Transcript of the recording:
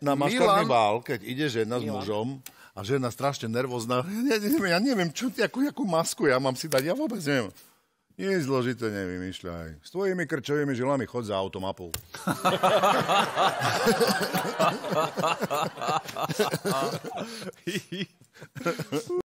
Na maštárny bál, keď ide žena Milan. s mužom a žena strašne nervózna, ja, neviem, ja neviem, čo, akú, akú masku ja mám si dať, ja vôbec neviem. Nie je zložité, nevymýšľaj. S tvojimi krčovými žilami chod za automapou.